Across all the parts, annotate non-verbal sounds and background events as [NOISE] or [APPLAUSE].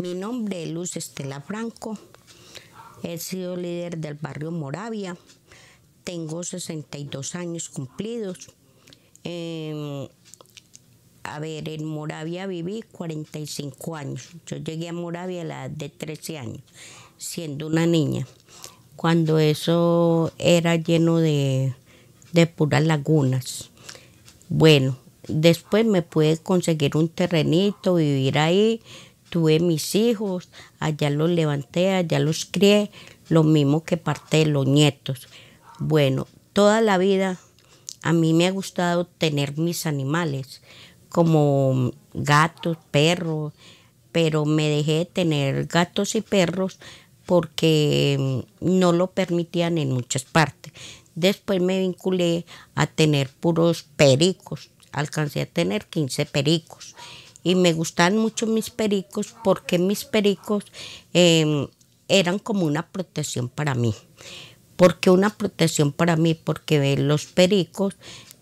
Mi nombre es Luz Estela Franco. He sido líder del barrio Moravia. Tengo 62 años cumplidos. Em, a ver, en Moravia viví 45 años. Yo llegué a Moravia a la edad de 13 años, siendo una niña. Cuando eso era lleno de, de puras lagunas. Bueno, después me pude conseguir un terrenito, vivir ahí tuve mis hijos, allá los levanté, allá los crié, lo mismo que parte de los nietos. Bueno, toda la vida a mí me ha gustado tener mis animales, como gatos, perros, pero me dejé de tener gatos y perros porque no lo permitían en muchas partes. Después me vinculé a tener puros pericos, alcancé a tener 15 pericos y me gustaban mucho mis pericos porque mis pericos em, eran como una protección para mí. ¿Por qué una protección para mí? Porque los pericos,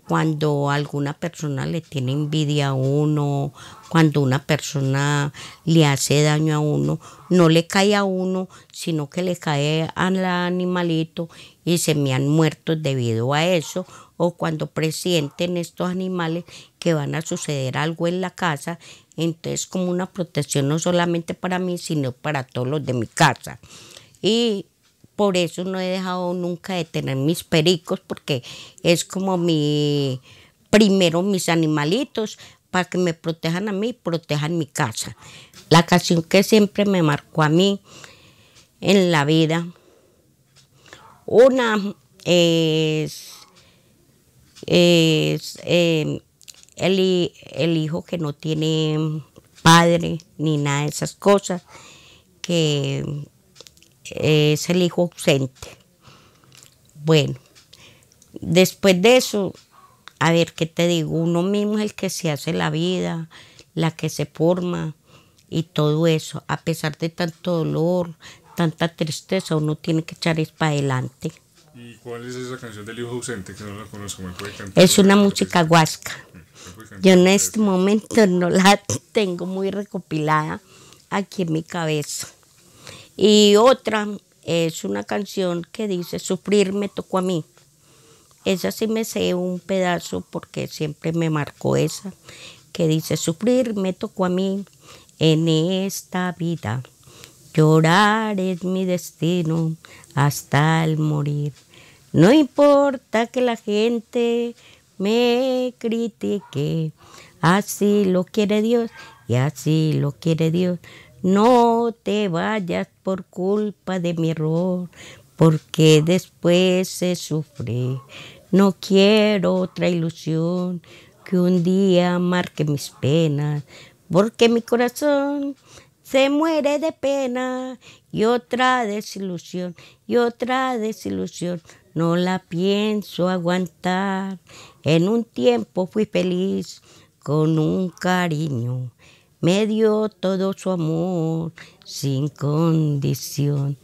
cuando alguna persona le tiene envidia a uno, cuando una persona le hace daño a uno, no le cae a uno, sino que le cae al animalito y se me han muerto debido a eso o cuando presienten estos animales que van a suceder algo en la casa, entonces como una protección no solamente para mí, sino para todos los de mi casa. Y por eso no he dejado nunca de tener mis pericos, porque es como mi, primero mis animalitos, para que me protejan a mí, y protejan mi casa. La canción que siempre me marcó a mí en la vida, una es es em, el, hijo que no tiene padre ni nada de esas cosas, que es el hijo ausente. Bueno, después de eso, a ver qué te digo, uno mismo es el que se hace la vida, la que se forma y todo eso, a pesar de tanto dolor, tanta tristeza, uno tiene que echar es para adelante. ¿Y cuál es esa canción del hijo ausente que no la conozco? ¿Me puede Es una música huasca. Yo en este momento no la [LAUGHS] tengo muy recopilada aquí en mi cabeza. Y otra es una canción que dice, sufrir me tocó a mí. Esa sí me sé un pedazo porque siempre me marcó esa, que dice, sufrir me tocó a mí en esta vida. Llorar es mi destino hasta el morir. No importa que la gente me critique, así lo quiere Dios y así lo quiere Dios. No te vayas por culpa de mi error, porque después se sufre. No quiero otra ilusión que un día marque mis penas, porque mi corazón se muere de pena y otra desilusión y otra desilusión no la pienso aguantar. En un tiempo fui feliz con un cariño, me dio todo su amor sin condición.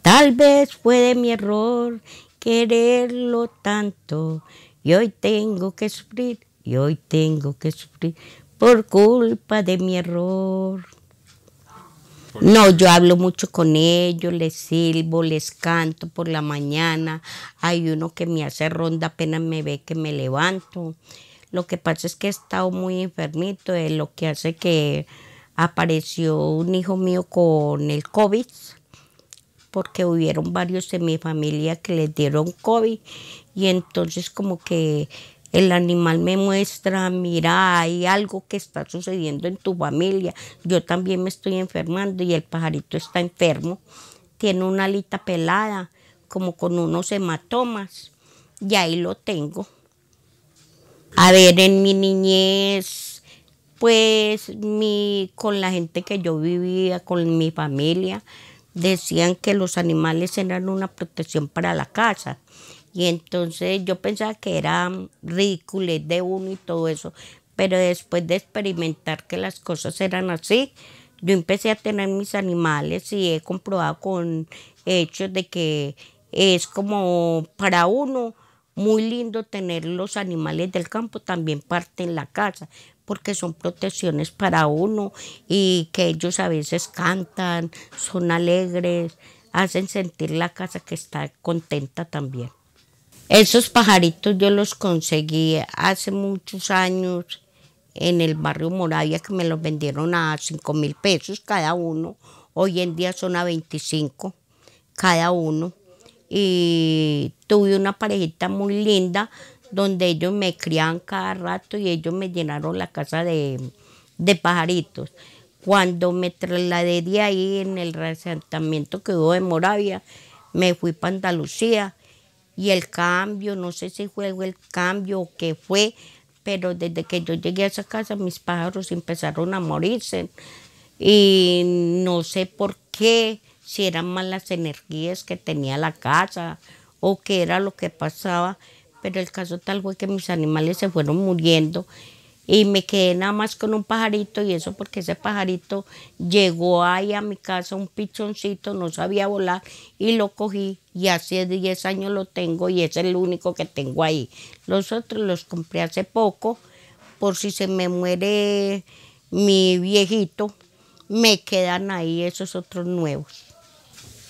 Tal vez fue de mi error quererlo tanto y hoy tengo que sufrir, y hoy tengo que sufrir por culpa de mi error. No, yo hablo mucho con ellos, les silbo, les canto por la mañana. Hay uno que me hace ronda apenas me ve que me levanto. Lo que pasa es que he estado muy enfermito, es lo que hace que apareció un hijo mío con el COVID, porque hubieron varios de mi familia que les dieron COVID y entonces como que el animal me muestra, mira, hay algo que está sucediendo en tu familia, yo también me estoy enfermando y el pajarito está enfermo, tiene una alita pelada, como con unos hematomas, y ahí lo tengo. A ver, en mi niñez, pues con la gente que yo vivía, con mi familia, decían que los animales eran una protección para la casa y entonces yo pensaba que era mm, ridículo de uno y todo eso. Pero después de experimentar que las cosas eran así, yo empecé a tener mis animales y he comprobado con hechos de que es como para uno muy lindo tener los animales del campo también parte en la casa porque son protecciones para uno y que ellos a veces cantan, son alegres, hacen sentir la casa que está contenta también. Esos pajaritos yo los conseguí hace muchos años en el barrio Moravia que me los vendieron a 5 mil pesos cada uno. Hoy en día son a 25 cada uno. Y tuve una parejita muy linda donde ellos me crían cada rato y ellos me llenaron la casa de, pajaritos. Cuando me trasladé de ahí en el reasentamiento que hubo en Moravia, me fui para Andalucía y el cambio, no sé si fue el cambio o qué fue, pero desde que yo llegué a esa casa mis pájaros empezaron a morirse y no sé por qué, si eran malas energías que tenía la casa o qué era lo que pasaba, pero el caso tal fue que mis animales se fueron muriendo y me quedé nada más con un pajarito y eso porque ese pajarito llegó ahí a mi casa, un pichoncito, no sabía volar y lo cogí y hace 10 años lo tengo y es el único que tengo ahí. Los otros los compré hace poco por si se me muere mi viejito, me quedan ahí esos otros nuevos.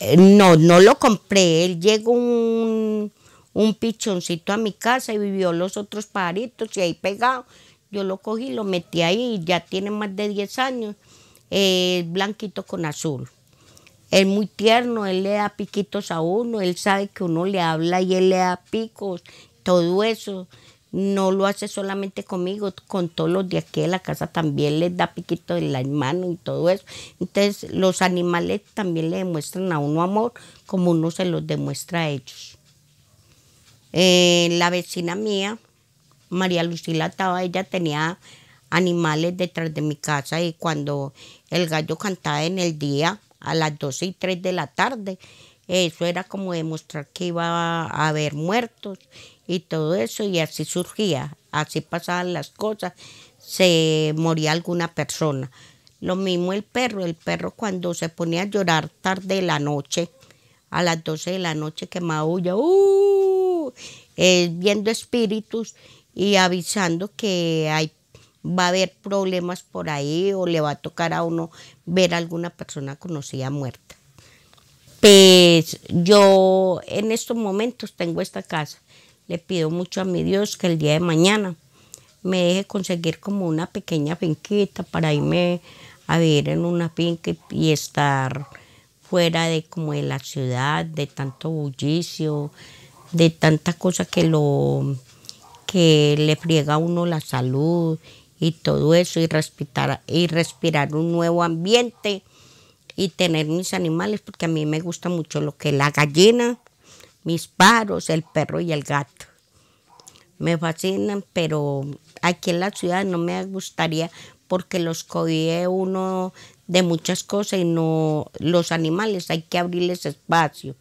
Eh, no, no lo compré, él llegó un, un pichoncito a mi casa y vivió los otros pajaritos y ahí pegado yo lo cogí, y lo metí ahí, ya tiene más de 10 años, eh, blanquito con azul. Es muy tierno, él le da piquitos a uno, él sabe que uno le habla y él le da picos, todo eso. No lo hace solamente conmigo, con todos los de aquí de la casa también les da piquitos en la mano y todo eso. Entonces los animales también le demuestran a uno amor como uno se los demuestra a ellos. Eh, la vecina mía, María Lucila estaba, ella tenía animales detrás de mi casa y cuando el gallo cantaba en el día a las 12 y 3 de la tarde, eso era como demostrar que iba a haber muertos y todo eso y así surgía, así pasaban las cosas, se moría alguna persona. Lo mismo el perro, el perro cuando se ponía a llorar tarde de la noche, a las 12 de la noche que maulla, ¡uh! Eh, viendo espíritus y avisando que hay, va a haber problemas por ahí o le va a tocar a uno ver a alguna persona conocida muerta. Pues yo en estos momentos tengo esta casa. Le pido mucho a mi Dios que el día de mañana me deje conseguir como una pequeña finquita para irme a vivir en una finca y estar fuera de como de la ciudad, de tanto bullicio, de tanta cosa que lo que le friega a uno la salud y todo eso y respirar y respirar un nuevo ambiente y tener mis animales porque a mí me gusta mucho lo que es la gallina, mis paros, el perro y el gato. Me fascinan, pero aquí en la ciudad no me gustaría porque los cohíbe uno de muchas cosas y no los animales hay que abrirles espacio.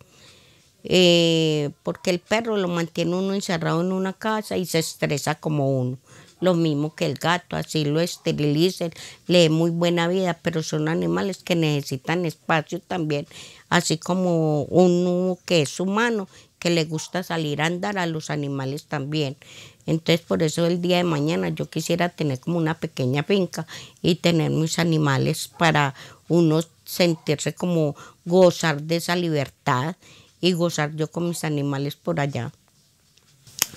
Eh, porque el perro lo mantiene uno encerrado en una casa y se estresa como uno. Lo mismo que el gato, así lo esteriliza le da muy buena vida, pero son animales que necesitan espacio también, así como uno que es humano, que le gusta salir a andar a los animales también. Entonces por eso el día de mañana yo quisiera tener como una pequeña finca y tener mis animales para uno sentirse como gozar de esa libertad y gozar yo con mis animales por allá.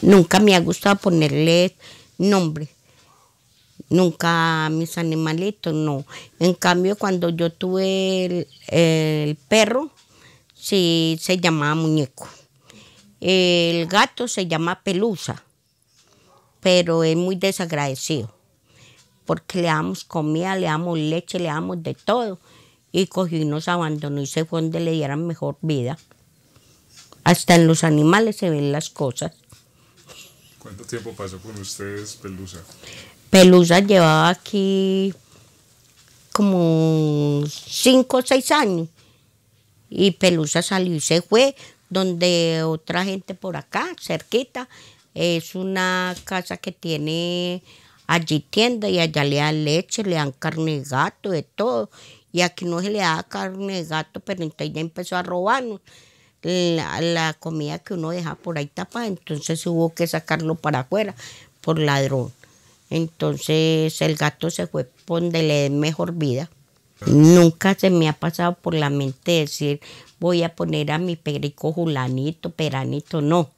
Nunca me ha gustado ponerle nombre. Nunca mis animalitos, no. En cambio, cuando yo tuve el, el perro, sí se llamaba muñeco. El gato se llama pelusa, pero es muy desagradecido porque le damos comida, le damos leche, le damos de todo. Y cogió y nos abandonó y se fue donde le dieran mejor vida. Hasta en los animales se ven las cosas. ¿Cuánto tiempo pasó con ustedes, Pelusa? Pelusa llevaba aquí como cinco o seis años. Y Pelusa salió y se fue donde otra gente por acá, cerquita. Es una casa que tiene allí tienda y allá le dan leche, le dan carne de gato, de todo. Y aquí no se le da carne de gato, pero entonces ya empezó a robarnos la, comida que uno deja por ahí tapada, entonces hubo que sacarlo para afuera por ladrón. Entonces el gato se fue donde le dé mejor vida. Nunca se me ha pasado por la mente decir voy a poner a mi perico julanito, peranito, no.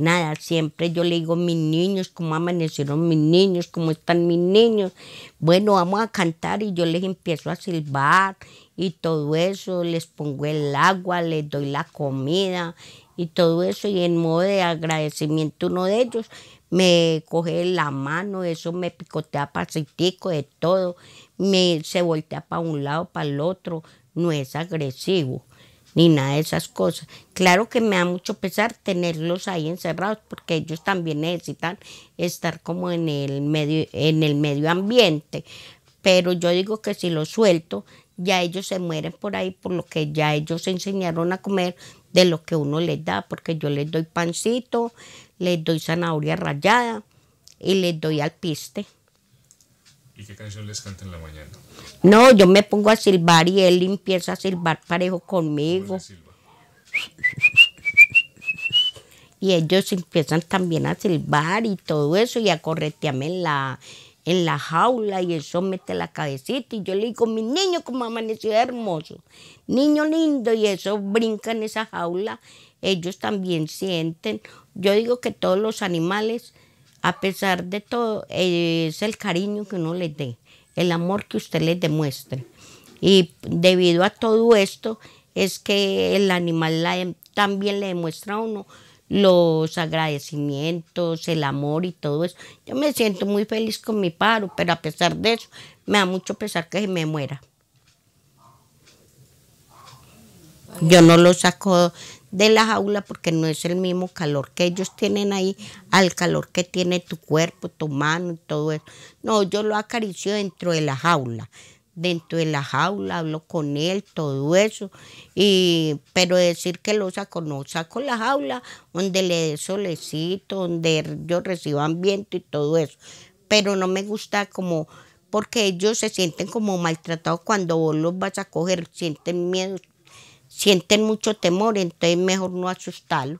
Nada, siempre yo le digo, mis niños, cómo amanecieron mis niños, cómo están mis niños. Bueno, vamos a cantar y yo les empiezo a silbar y todo eso, les pongo el agua, les doy la comida y todo eso. Y en modo de agradecimiento uno de ellos me coge la mano, eso me picotea pacífico de todo, me, se voltea para un lado, para el otro, no es agresivo ni nada de esas cosas. Claro que me da mucho pesar tenerlos ahí encerrados porque ellos también necesitan estar como en el medio, en el medio ambiente. Pero yo digo que si los suelto, ya ellos se mueren por ahí por lo que ya ellos se enseñaron a comer de lo que uno les da, porque yo les doy pancito, les doy zanahoria rallada y les doy alpiste. ¿Y qué canción les canta en la mañana? No, yo me pongo a silbar y él empieza a silbar parejo conmigo. Y ellos empiezan también a silbar y todo eso y a corretearme en la, en la jaula y eso mete la cabecita y yo le digo, mi niño, como amaneció hermoso, niño lindo y eso brinca en esa jaula, ellos también sienten, yo digo que todos los animales a pesar de todo, es el cariño que uno le dé, el amor que usted le demuestre. Y debido a todo esto, es que el animal em, también le demuestra a uno los agradecimientos, el amor y todo eso. Yo me siento muy feliz con mi paro, pero a pesar de eso, me da mucho pesar que se me muera. Yo no lo saco de la jaula porque no es el mismo calor que ellos tienen ahí al calor que tiene tu cuerpo, tu mano y todo eso. No, yo lo acaricio dentro de la jaula. Dentro de la jaula hablo con él, todo eso. Y, pero decir que lo saco, no, saco la jaula donde le dé solecito, donde yo reciban viento y todo eso. Pero no me gusta como porque ellos se sienten como maltratados cuando vos los vas a coger, sienten miedo, sienten mucho temor, entonces mejor no asustarlo